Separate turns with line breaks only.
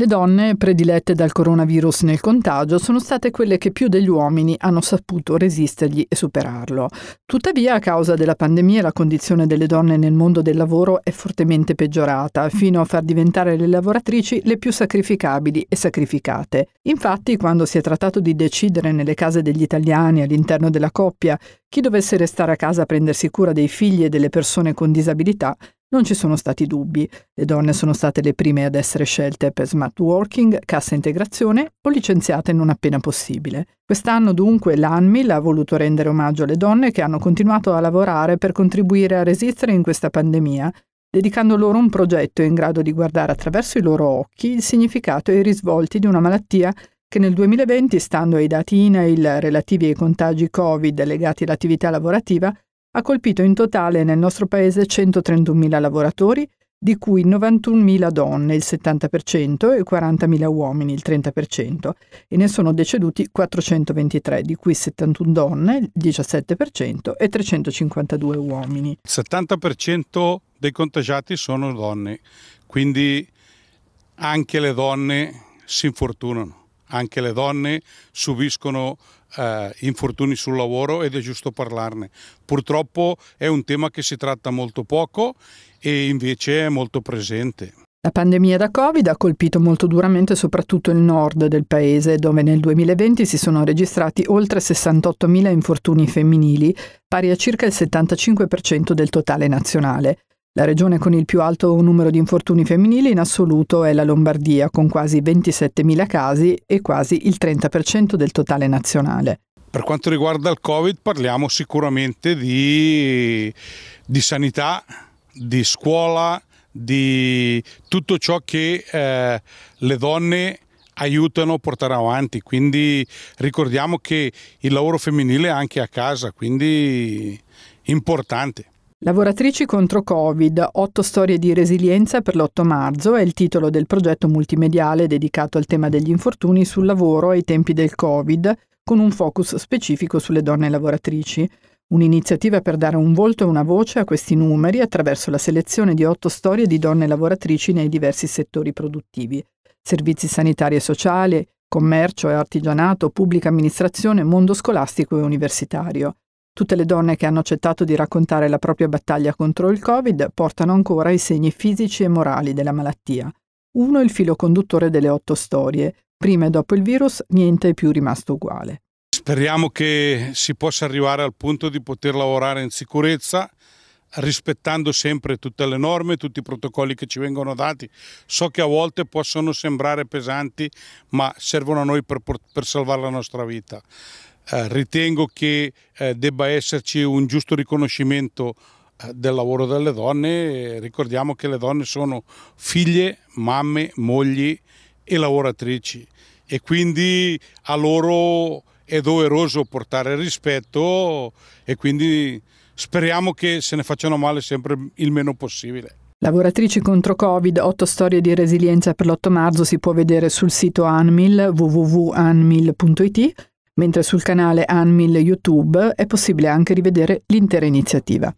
Le donne predilette dal coronavirus nel contagio sono state quelle che più degli uomini hanno saputo resistergli e superarlo. Tuttavia, a causa della pandemia, la condizione delle donne nel mondo del lavoro è fortemente peggiorata, fino a far diventare le lavoratrici le più sacrificabili e sacrificate. Infatti, quando si è trattato di decidere nelle case degli italiani all'interno della coppia chi dovesse restare a casa a prendersi cura dei figli e delle persone con disabilità, non ci sono stati dubbi, le donne sono state le prime ad essere scelte per smart working, cassa integrazione o licenziate non appena possibile. Quest'anno dunque l'ANMIL ha voluto rendere omaggio alle donne che hanno continuato a lavorare per contribuire a resistere in questa pandemia, dedicando loro un progetto in grado di guardare attraverso i loro occhi il significato e i risvolti di una malattia che nel 2020, stando ai dati INAIL relativi ai contagi Covid legati all'attività lavorativa, ha colpito in totale nel nostro paese 131.000 lavoratori, di cui 91.000 donne, il 70%, e 40.000 uomini, il 30%, e ne sono deceduti 423, di cui 71 donne, il 17%, e 352 uomini.
Il 70% dei contagiati sono donne, quindi anche le donne si infortunano anche le donne subiscono eh, infortuni sul lavoro ed è giusto parlarne. Purtroppo è un tema che si tratta molto poco e invece è molto presente.
La pandemia da Covid ha colpito molto duramente soprattutto il nord del paese, dove nel 2020 si sono registrati oltre 68.000 infortuni femminili, pari a circa il 75% del totale nazionale. La regione con il più alto numero di infortuni femminili in assoluto è la Lombardia, con quasi 27.000 casi e quasi il 30% del totale nazionale.
Per quanto riguarda il Covid parliamo sicuramente di, di sanità, di scuola, di tutto ciò che eh, le donne aiutano a portare avanti. Quindi ricordiamo che il lavoro femminile è anche a casa, quindi importante.
Lavoratrici contro Covid, otto storie di resilienza per l'8 marzo è il titolo del progetto multimediale dedicato al tema degli infortuni sul lavoro ai tempi del Covid, con un focus specifico sulle donne lavoratrici. Un'iniziativa per dare un volto e una voce a questi numeri attraverso la selezione di otto storie di donne lavoratrici nei diversi settori produttivi. Servizi sanitari e sociali, commercio e artigianato, pubblica amministrazione, mondo scolastico e universitario. Tutte le donne che hanno accettato di raccontare la propria battaglia contro il Covid portano ancora i segni fisici e morali della malattia. Uno è il filo conduttore delle otto storie. Prima e dopo il virus niente è più rimasto uguale.
Speriamo che si possa arrivare al punto di poter lavorare in sicurezza rispettando sempre tutte le norme, tutti i protocolli che ci vengono dati. So che a volte possono sembrare pesanti, ma servono a noi per, per salvare la nostra vita. Eh, ritengo che eh, debba esserci un giusto riconoscimento eh, del lavoro delle donne, ricordiamo che le donne sono figlie, mamme, mogli e lavoratrici e quindi a loro è doveroso portare rispetto e quindi speriamo che se ne facciano male sempre il meno possibile.
Lavoratrici contro Covid, 8 storie di resilienza per l'8 marzo si può vedere sul sito Anmil www.anmil.it mentre sul canale Anmil YouTube è possibile anche rivedere l'intera iniziativa.